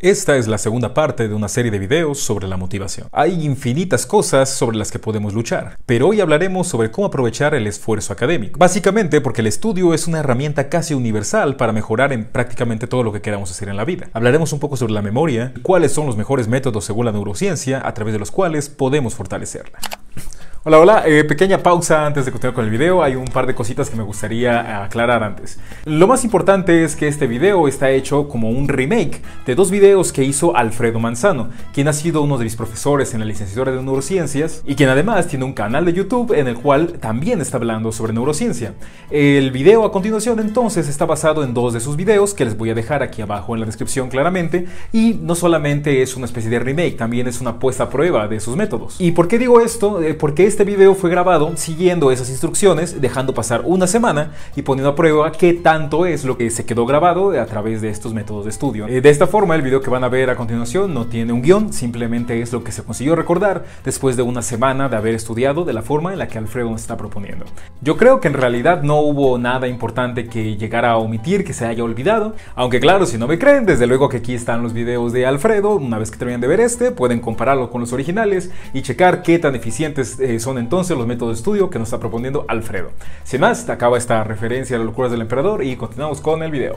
Esta es la segunda parte de una serie de videos sobre la motivación. Hay infinitas cosas sobre las que podemos luchar, pero hoy hablaremos sobre cómo aprovechar el esfuerzo académico. Básicamente porque el estudio es una herramienta casi universal para mejorar en prácticamente todo lo que queramos hacer en la vida. Hablaremos un poco sobre la memoria cuáles son los mejores métodos según la neurociencia a través de los cuales podemos fortalecerla. Hola, hola, eh, pequeña pausa antes de continuar con el video, hay un par de cositas que me gustaría aclarar antes. Lo más importante es que este video está hecho como un remake de dos videos que hizo Alfredo Manzano, quien ha sido uno de mis profesores en la licenciatura de neurociencias y quien además tiene un canal de YouTube en el cual también está hablando sobre neurociencia. El video a continuación entonces está basado en dos de sus videos que les voy a dejar aquí abajo en la descripción claramente y no solamente es una especie de remake, también es una puesta a prueba de sus métodos. ¿Y por qué digo esto? Eh, porque es este video fue grabado siguiendo esas instrucciones, dejando pasar una semana y poniendo a prueba qué tanto es lo que se quedó grabado a través de estos métodos de estudio. Eh, de esta forma, el video que van a ver a continuación no tiene un guión, simplemente es lo que se consiguió recordar después de una semana de haber estudiado de la forma en la que Alfredo nos está proponiendo. Yo creo que en realidad no hubo nada importante que llegara a omitir, que se haya olvidado, aunque claro, si no me creen, desde luego que aquí están los videos de Alfredo, una vez que terminen de ver este, pueden compararlo con los originales y checar qué tan eficientes eh, son entonces los métodos de estudio que nos está proponiendo Alfredo. Sin más, te acaba esta referencia a las locuras del emperador y continuamos con el video.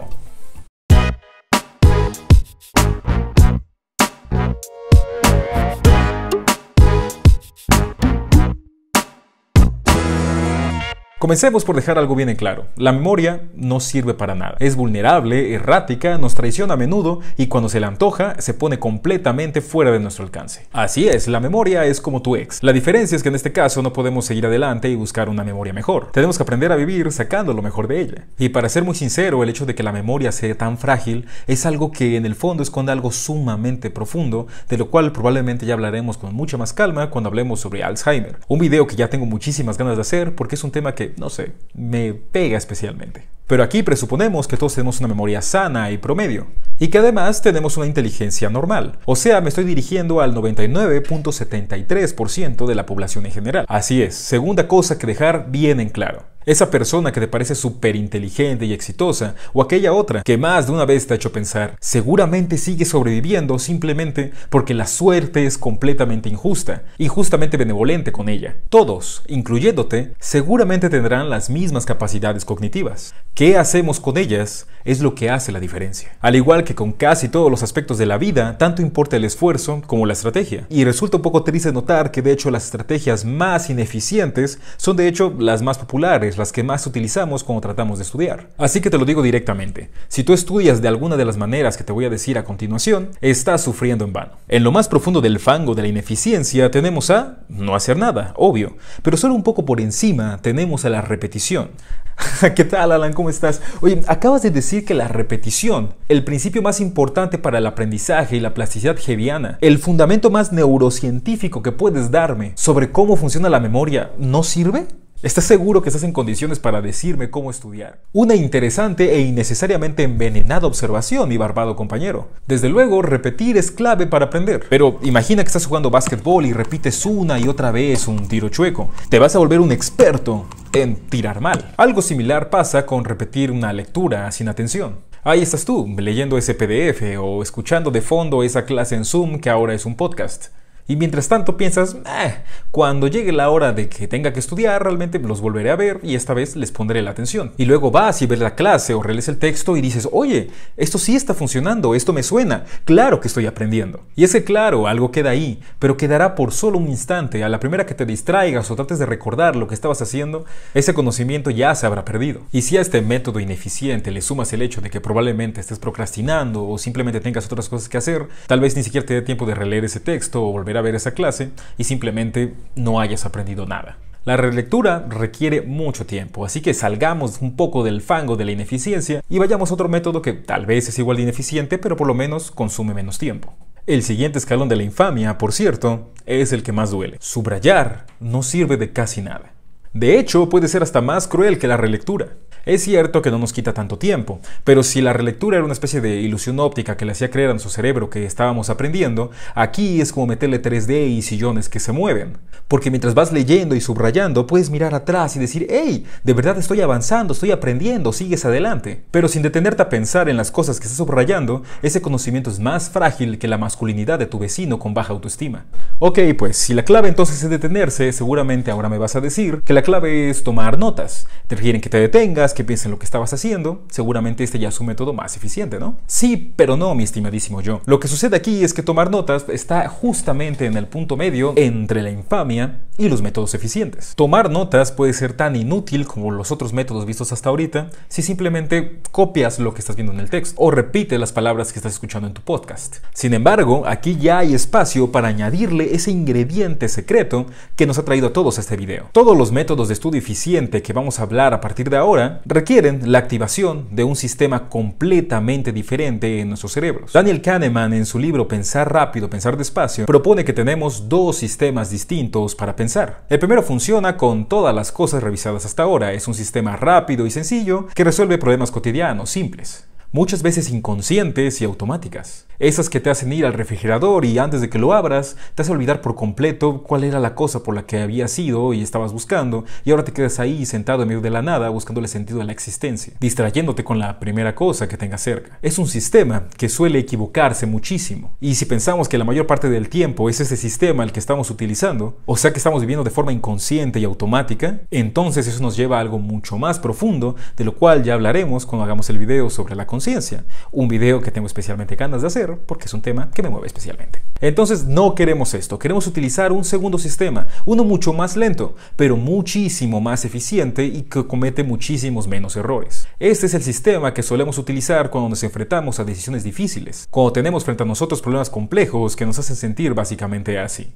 Comencemos por dejar algo bien en claro. La memoria no sirve para nada. Es vulnerable, errática, nos traiciona a menudo y cuando se le antoja se pone completamente fuera de nuestro alcance. Así es, la memoria es como tu ex. La diferencia es que en este caso no podemos seguir adelante y buscar una memoria mejor. Tenemos que aprender a vivir sacando lo mejor de ella. Y para ser muy sincero, el hecho de que la memoria sea tan frágil es algo que en el fondo esconde algo sumamente profundo, de lo cual probablemente ya hablaremos con mucha más calma cuando hablemos sobre Alzheimer. Un video que ya tengo muchísimas ganas de hacer porque es un tema que no sé, me pega especialmente. Pero aquí presuponemos que todos tenemos una memoria sana y promedio, y que además tenemos una inteligencia normal. O sea, me estoy dirigiendo al 99.73% de la población en general. Así es, segunda cosa que dejar bien en claro. Esa persona que te parece súper inteligente y exitosa, o aquella otra que más de una vez te ha hecho pensar, seguramente sigue sobreviviendo simplemente porque la suerte es completamente injusta, y justamente benevolente con ella. Todos, incluyéndote, seguramente tendrán las mismas capacidades cognitivas. ¿Qué hacemos con ellas? Es lo que hace la diferencia. Al igual que con casi todos los aspectos de la vida, tanto importa el esfuerzo como la estrategia. Y resulta un poco triste notar que de hecho las estrategias más ineficientes son de hecho las más populares, las que más utilizamos cuando tratamos de estudiar. Así que te lo digo directamente, si tú estudias de alguna de las maneras que te voy a decir a continuación, estás sufriendo en vano. En lo más profundo del fango de la ineficiencia tenemos a no hacer nada, obvio, pero solo un poco por encima tenemos a la repetición. ¿Qué tal, Alan? ¿Cómo estás? Oye, acabas de decir que la repetición, el principio más importante para el aprendizaje y la plasticidad heviana, el fundamento más neurocientífico que puedes darme sobre cómo funciona la memoria, ¿no sirve? ¿Estás seguro que estás en condiciones para decirme cómo estudiar? Una interesante e innecesariamente envenenada observación, mi barbado compañero. Desde luego, repetir es clave para aprender. Pero imagina que estás jugando basketball y repites una y otra vez un tiro chueco. Te vas a volver un experto en tirar mal. Algo similar pasa con repetir una lectura sin atención. Ahí estás tú, leyendo ese PDF o escuchando de fondo esa clase en Zoom que ahora es un podcast. Y mientras tanto piensas, eh, cuando llegue la hora de que tenga que estudiar, realmente los volveré a ver y esta vez les pondré la atención. Y luego vas y ves la clase o relees el texto y dices, oye, esto sí está funcionando, esto me suena, claro que estoy aprendiendo. Y es que claro, algo queda ahí, pero quedará por solo un instante. A la primera que te distraigas o trates de recordar lo que estabas haciendo, ese conocimiento ya se habrá perdido. Y si a este método ineficiente le sumas el hecho de que probablemente estés procrastinando o simplemente tengas otras cosas que hacer, tal vez ni siquiera te dé tiempo de releer ese texto o volver a ver esa clase y simplemente no hayas aprendido nada. La relectura requiere mucho tiempo, así que salgamos un poco del fango de la ineficiencia y vayamos a otro método que tal vez es igual de ineficiente, pero por lo menos consume menos tiempo. El siguiente escalón de la infamia, por cierto, es el que más duele. Subrayar no sirve de casi nada. De hecho, puede ser hasta más cruel que la relectura. Es cierto que no nos quita tanto tiempo, pero si la relectura era una especie de ilusión óptica que le hacía creer a nuestro cerebro que estábamos aprendiendo, aquí es como meterle 3D y sillones que se mueven. Porque mientras vas leyendo y subrayando, puedes mirar atrás y decir, hey, de verdad estoy avanzando, estoy aprendiendo, sigues adelante. Pero sin detenerte a pensar en las cosas que estás subrayando, ese conocimiento es más frágil que la masculinidad de tu vecino con baja autoestima. Ok, pues si la clave entonces es detenerse, seguramente ahora me vas a decir que la clave es tomar notas. Te requieren que te detengas, que piensen lo que estabas haciendo, seguramente este ya es un método más eficiente, ¿no? Sí, pero no, mi estimadísimo yo. Lo que sucede aquí es que tomar notas está justamente en el punto medio entre la infamia y los métodos eficientes. Tomar notas puede ser tan inútil como los otros métodos vistos hasta ahorita si simplemente copias lo que estás viendo en el texto o repite las palabras que estás escuchando en tu podcast. Sin embargo, aquí ya hay espacio para añadirle ese ingrediente secreto que nos ha traído a todos este video. Todos los métodos de estudio eficiente que vamos a hablar a partir de ahora requieren la activación de un sistema completamente diferente en nuestros cerebros. Daniel Kahneman en su libro Pensar rápido, pensar despacio propone que tenemos dos sistemas distintos para pensar. El primero funciona con todas las cosas revisadas hasta ahora, es un sistema rápido y sencillo que resuelve problemas cotidianos, simples muchas veces inconscientes y automáticas. Esas que te hacen ir al refrigerador y antes de que lo abras, te hace olvidar por completo cuál era la cosa por la que habías ido y estabas buscando, y ahora te quedas ahí sentado en medio de la nada buscándole sentido a la existencia, distrayéndote con la primera cosa que tengas cerca. Es un sistema que suele equivocarse muchísimo, y si pensamos que la mayor parte del tiempo es ese sistema el que estamos utilizando, o sea que estamos viviendo de forma inconsciente y automática, entonces eso nos lleva a algo mucho más profundo, de lo cual ya hablaremos cuando hagamos el video sobre la conciencia, un video que tengo especialmente ganas de hacer porque es un tema que me mueve especialmente. Entonces no queremos esto, queremos utilizar un segundo sistema, uno mucho más lento, pero muchísimo más eficiente y que comete muchísimos menos errores. Este es el sistema que solemos utilizar cuando nos enfrentamos a decisiones difíciles, cuando tenemos frente a nosotros problemas complejos que nos hacen sentir básicamente así.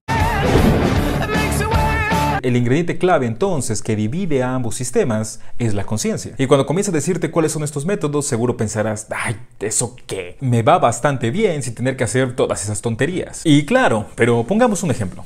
El ingrediente clave entonces que divide a ambos sistemas es la conciencia. Y cuando comienza a decirte cuáles son estos métodos, seguro pensarás, ay, ¿eso qué? Me va bastante bien sin tener que hacer todas esas tonterías. Y claro, pero pongamos un ejemplo.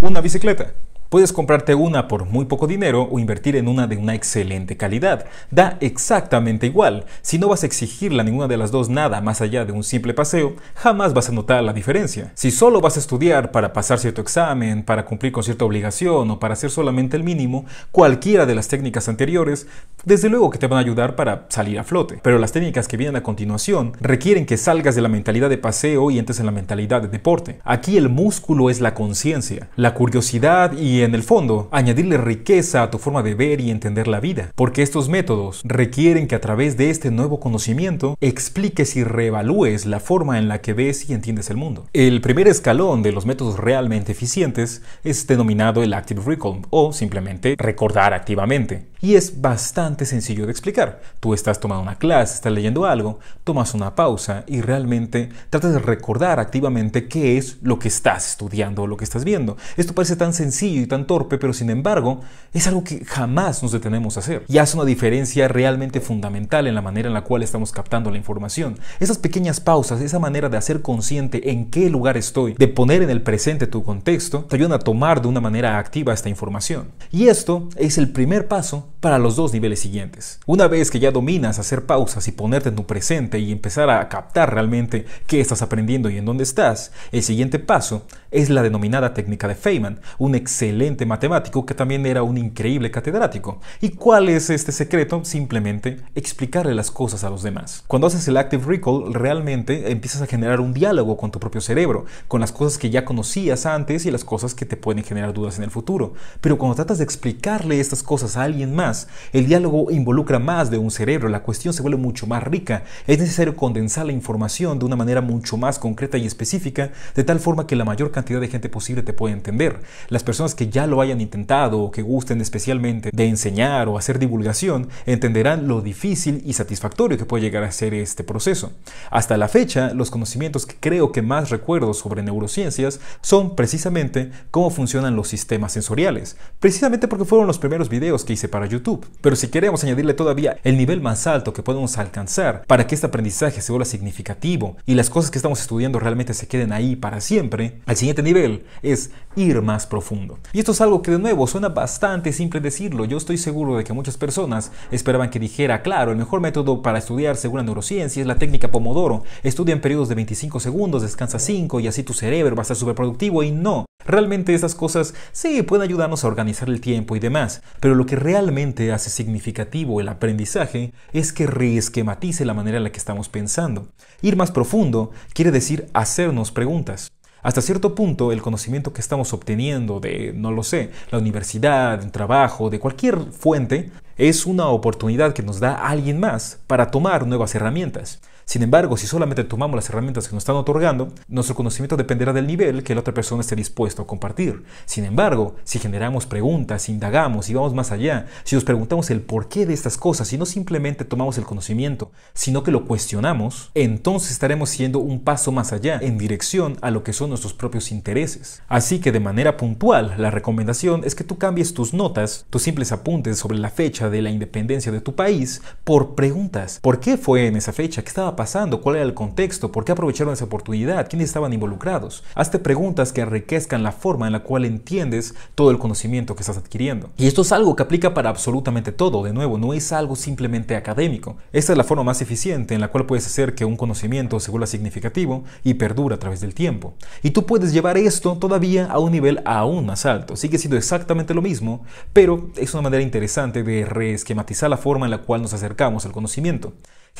Una bicicleta. Puedes comprarte una por muy poco dinero o invertir en una de una excelente calidad. Da exactamente igual. Si no vas a exigirle a ninguna de las dos nada más allá de un simple paseo, jamás vas a notar la diferencia. Si solo vas a estudiar para pasar cierto examen, para cumplir con cierta obligación o para hacer solamente el mínimo, cualquiera de las técnicas anteriores, desde luego que te van a ayudar para salir a flote. Pero las técnicas que vienen a continuación requieren que salgas de la mentalidad de paseo y entres en la mentalidad de deporte. Aquí el músculo es la conciencia, la curiosidad y y en el fondo añadirle riqueza a tu forma de ver y entender la vida, porque estos métodos requieren que a través de este nuevo conocimiento expliques y reevalúes la forma en la que ves y entiendes el mundo. El primer escalón de los métodos realmente eficientes es denominado el Active Recall o simplemente recordar activamente. Y es bastante sencillo de explicar. Tú estás tomando una clase, estás leyendo algo, tomas una pausa y realmente tratas de recordar activamente qué es lo que estás estudiando o lo que estás viendo. Esto parece tan sencillo tan torpe, pero sin embargo es algo que jamás nos detenemos a hacer y hace una diferencia realmente fundamental en la manera en la cual estamos captando la información. Esas pequeñas pausas, esa manera de hacer consciente en qué lugar estoy, de poner en el presente tu contexto, te ayudan a tomar de una manera activa esta información. Y esto es el primer paso para los dos niveles siguientes. Una vez que ya dominas hacer pausas y ponerte en tu presente y empezar a captar realmente qué estás aprendiendo y en dónde estás, el siguiente paso es la denominada técnica de Feynman, un excelente matemático que también era un increíble catedrático. ¿Y cuál es este secreto? Simplemente explicarle las cosas a los demás. Cuando haces el Active Recall, realmente empiezas a generar un diálogo con tu propio cerebro, con las cosas que ya conocías antes y las cosas que te pueden generar dudas en el futuro. Pero cuando tratas de explicarle estas cosas a alguien más, el diálogo involucra más de un cerebro, la cuestión se vuelve mucho más rica. Es necesario condensar la información de una manera mucho más concreta y específica, de tal forma que la mayor cantidad de gente posible te puede entender. Las personas que ya lo hayan intentado o que gusten especialmente de enseñar o hacer divulgación entenderán lo difícil y satisfactorio que puede llegar a ser este proceso. Hasta la fecha, los conocimientos que creo que más recuerdo sobre neurociencias son precisamente cómo funcionan los sistemas sensoriales, precisamente porque fueron los primeros videos que hice para YouTube. Pero si queremos añadirle todavía el nivel más alto que podemos alcanzar para que este aprendizaje se vuelva significativo y las cosas que estamos estudiando realmente se queden ahí para siempre, al nivel es ir más profundo. Y esto es algo que de nuevo suena bastante simple decirlo. Yo estoy seguro de que muchas personas esperaban que dijera, claro, el mejor método para estudiar según la neurociencia es la técnica Pomodoro. Estudia en periodos de 25 segundos, descansa 5 y así tu cerebro va a estar súper y no. Realmente esas cosas sí pueden ayudarnos a organizar el tiempo y demás, pero lo que realmente hace significativo el aprendizaje es que reesquematice la manera en la que estamos pensando. Ir más profundo quiere decir hacernos preguntas. Hasta cierto punto, el conocimiento que estamos obteniendo de, no lo sé, la universidad, un trabajo, de cualquier fuente, es una oportunidad que nos da alguien más para tomar nuevas herramientas. Sin embargo, si solamente tomamos las herramientas que nos están otorgando, nuestro conocimiento dependerá del nivel que la otra persona esté dispuesta a compartir. Sin embargo, si generamos preguntas, indagamos, y vamos más allá, si nos preguntamos el porqué de estas cosas, y no simplemente tomamos el conocimiento, sino que lo cuestionamos, entonces estaremos siendo un paso más allá en dirección a lo que son nuestros propios intereses. Así que de manera puntual, la recomendación es que tú cambies tus notas, tus simples apuntes sobre la fecha de la independencia de tu país, por preguntas. ¿Por qué fue en esa fecha? que estaba pasando? ¿Cuál era el contexto? ¿Por qué aprovecharon esa oportunidad? ¿Quiénes estaban involucrados? Hazte preguntas que enriquezcan la forma en la cual entiendes todo el conocimiento que estás adquiriendo. Y esto es algo que aplica para absolutamente todo. De nuevo, no es algo simplemente académico. Esta es la forma más eficiente en la cual puedes hacer que un conocimiento se vuelva significativo y perdura a través del tiempo. Y tú puedes llevar esto todavía a un nivel aún más alto. Sigue siendo exactamente lo mismo, pero es una manera interesante de reesquematizar la forma en la cual nos acercamos al conocimiento.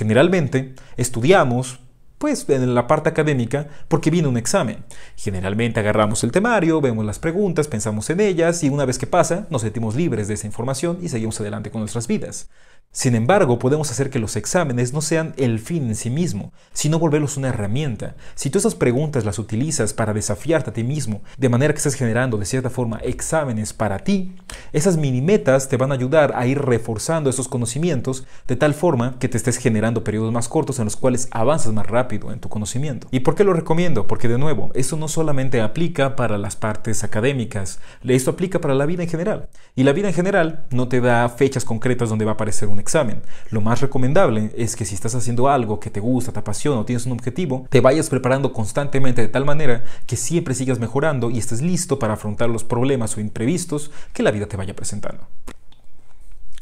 Generalmente estudiamos pues en la parte académica, porque viene un examen. Generalmente agarramos el temario, vemos las preguntas, pensamos en ellas y una vez que pasa, nos sentimos libres de esa información y seguimos adelante con nuestras vidas. Sin embargo, podemos hacer que los exámenes no sean el fin en sí mismo, sino volverlos una herramienta. Si tú esas preguntas las utilizas para desafiarte a ti mismo, de manera que estés generando de cierta forma exámenes para ti, esas mini metas te van a ayudar a ir reforzando esos conocimientos de tal forma que te estés generando periodos más cortos en los cuales avanzas más rápido en tu conocimiento. ¿Y por qué lo recomiendo? Porque de nuevo, eso no solamente aplica para las partes académicas, esto aplica para la vida en general. Y la vida en general no te da fechas concretas donde va a aparecer un examen. Lo más recomendable es que si estás haciendo algo que te gusta, te apasiona o tienes un objetivo, te vayas preparando constantemente de tal manera que siempre sigas mejorando y estés listo para afrontar los problemas o imprevistos que la vida te vaya presentando.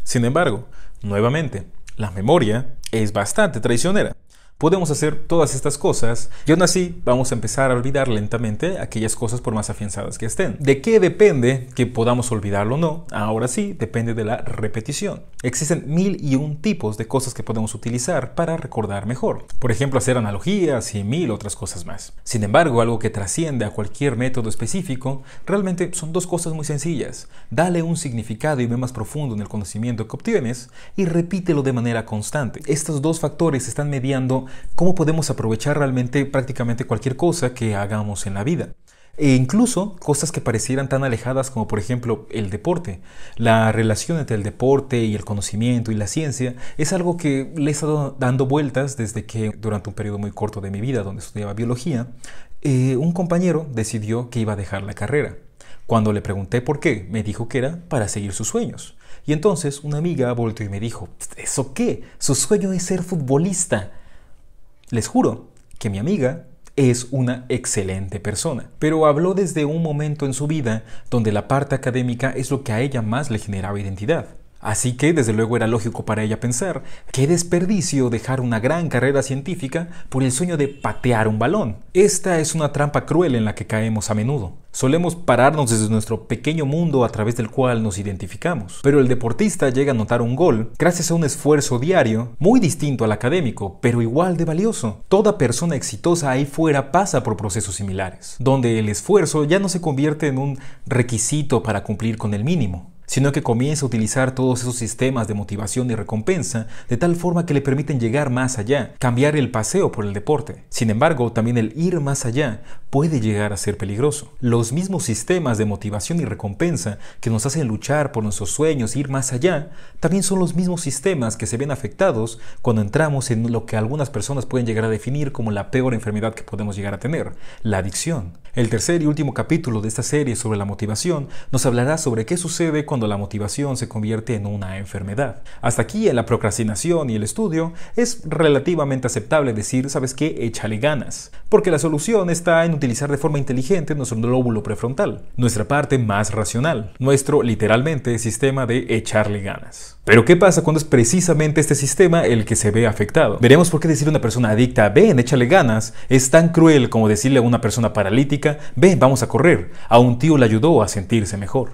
Sin embargo, nuevamente, la memoria es bastante traicionera. Podemos hacer todas estas cosas y aún así vamos a empezar a olvidar lentamente aquellas cosas por más afianzadas que estén. ¿De qué depende que podamos olvidarlo o no? Ahora sí, depende de la repetición. Existen mil y un tipos de cosas que podemos utilizar para recordar mejor. Por ejemplo, hacer analogías y mil otras cosas más. Sin embargo, algo que trasciende a cualquier método específico realmente son dos cosas muy sencillas. Dale un significado y ve más profundo en el conocimiento que obtienes y repítelo de manera constante. Estos dos factores están mediando cómo podemos aprovechar realmente prácticamente cualquier cosa que hagamos en la vida. E incluso cosas que parecieran tan alejadas como por ejemplo el deporte. La relación entre el deporte y el conocimiento y la ciencia es algo que le he estado dando vueltas desde que durante un periodo muy corto de mi vida donde estudiaba biología, eh, un compañero decidió que iba a dejar la carrera. Cuando le pregunté por qué, me dijo que era para seguir sus sueños. Y entonces una amiga vuelto y me dijo, ¿eso qué? Su sueño es ser futbolista. Les juro que mi amiga es una excelente persona, pero habló desde un momento en su vida donde la parte académica es lo que a ella más le generaba identidad. Así que desde luego era lógico para ella pensar, qué desperdicio dejar una gran carrera científica por el sueño de patear un balón. Esta es una trampa cruel en la que caemos a menudo. Solemos pararnos desde nuestro pequeño mundo a través del cual nos identificamos, pero el deportista llega a anotar un gol gracias a un esfuerzo diario muy distinto al académico, pero igual de valioso. Toda persona exitosa ahí fuera pasa por procesos similares, donde el esfuerzo ya no se convierte en un requisito para cumplir con el mínimo, sino que comienza a utilizar todos esos sistemas de motivación y recompensa de tal forma que le permiten llegar más allá, cambiar el paseo por el deporte. Sin embargo, también el ir más allá puede llegar a ser peligroso. Los mismos sistemas de motivación y recompensa que nos hacen luchar por nuestros sueños e ir más allá, también son los mismos sistemas que se ven afectados cuando entramos en lo que algunas personas pueden llegar a definir como la peor enfermedad que podemos llegar a tener, la adicción. El tercer y último capítulo de esta serie sobre la motivación nos hablará sobre qué sucede cuando la motivación se convierte en una enfermedad. Hasta aquí en la procrastinación y el estudio es relativamente aceptable decir, ¿sabes qué? Échale ganas. Porque la solución está en utilizar de forma inteligente nuestro lóbulo prefrontal, nuestra parte más racional, nuestro literalmente sistema de echarle ganas. Pero ¿qué pasa cuando es precisamente este sistema el que se ve afectado? Veremos por qué decir a una persona adicta, ven, échale ganas, es tan cruel como decirle a una persona paralítica, ven, vamos a correr. A un tío le ayudó a sentirse mejor.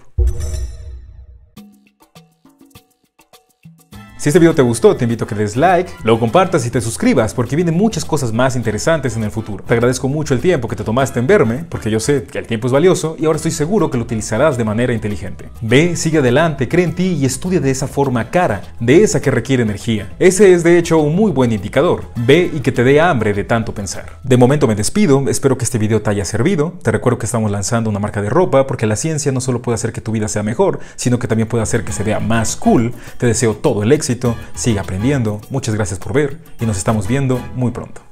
Si este video te gustó, te invito a que des like, lo compartas y te suscribas porque vienen muchas cosas más interesantes en el futuro. Te agradezco mucho el tiempo que te tomaste en verme, porque yo sé que el tiempo es valioso y ahora estoy seguro que lo utilizarás de manera inteligente. Ve, sigue adelante, cree en ti y estudia de esa forma cara, de esa que requiere energía. Ese es de hecho un muy buen indicador. Ve y que te dé hambre de tanto pensar. De momento me despido, espero que este video te haya servido. Te recuerdo que estamos lanzando una marca de ropa porque la ciencia no solo puede hacer que tu vida sea mejor, sino que también puede hacer que se vea más cool. Te deseo todo el éxito sigue aprendiendo, muchas gracias por ver y nos estamos viendo muy pronto.